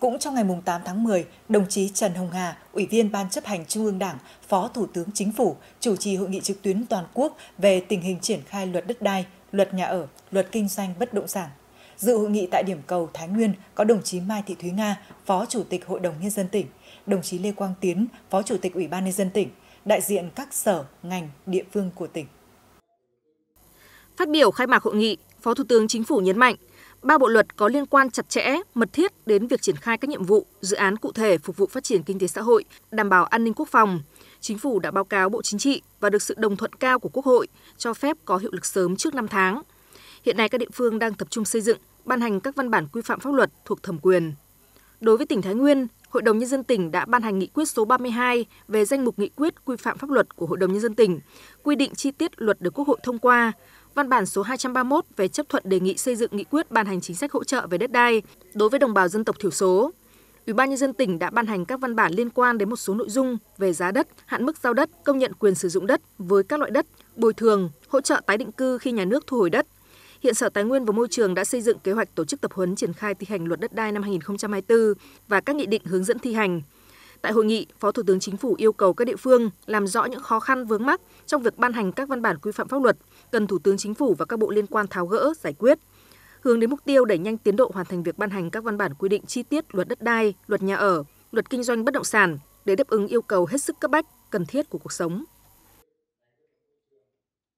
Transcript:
Cũng trong ngày 8 tháng 10, đồng chí Trần Hồng Hà, Ủy viên Ban chấp hành Trung ương Đảng, Phó Thủ tướng Chính phủ, chủ trì hội nghị trực tuyến toàn quốc về tình hình triển khai luật đất đai, luật nhà ở, luật kinh doanh bất động sản. Dự hội nghị tại điểm cầu Thái Nguyên có đồng chí Mai Thị Thúy Nga, Phó Chủ tịch Hội đồng Nhân dân tỉnh, đồng chí Lê Quang Tiến, Phó Chủ tịch Ủy ban Nhân dân tỉnh, đại diện các sở, ngành, địa phương của tỉnh. Phát biểu khai mạc hội nghị, Phó Thủ tướng Chính phủ nhấn mạnh, Ba bộ luật có liên quan chặt chẽ, mật thiết đến việc triển khai các nhiệm vụ, dự án cụ thể phục vụ phát triển kinh tế xã hội, đảm bảo an ninh quốc phòng. Chính phủ đã báo cáo Bộ Chính trị và được sự đồng thuận cao của Quốc hội cho phép có hiệu lực sớm trước 5 tháng. Hiện nay các địa phương đang tập trung xây dựng, ban hành các văn bản quy phạm pháp luật thuộc thẩm quyền. Đối với tỉnh Thái Nguyên, Hội đồng Nhân dân tỉnh đã ban hành nghị quyết số 32 về danh mục nghị quyết quy phạm pháp luật của Hội đồng Nhân dân tỉnh, quy định chi tiết luật được Quốc hội thông qua, văn bản số 231 về chấp thuận đề nghị xây dựng nghị quyết ban hành chính sách hỗ trợ về đất đai đối với đồng bào dân tộc thiểu số. Ủy ban nhân dân tỉnh đã ban hành các văn bản liên quan đến một số nội dung về giá đất, hạn mức giao đất, công nhận quyền sử dụng đất với các loại đất, bồi thường, hỗ trợ tái định cư khi nhà nước thu hồi đất. Hiện Sở Tài nguyên và Môi trường đã xây dựng kế hoạch tổ chức tập huấn triển khai thi hành luật đất đai năm 2024 và các nghị định hướng dẫn thi hành. Tại hội nghị, Phó Thủ tướng Chính phủ yêu cầu các địa phương làm rõ những khó khăn vướng mắc trong việc ban hành các văn bản quy phạm pháp luật, cần Thủ tướng Chính phủ và các bộ liên quan tháo gỡ, giải quyết. Hướng đến mục tiêu đẩy nhanh tiến độ hoàn thành việc ban hành các văn bản quy định chi tiết luật đất đai, luật nhà ở, luật kinh doanh bất động sản để đáp ứng yêu cầu hết sức cấp bách, cần thiết của cuộc sống.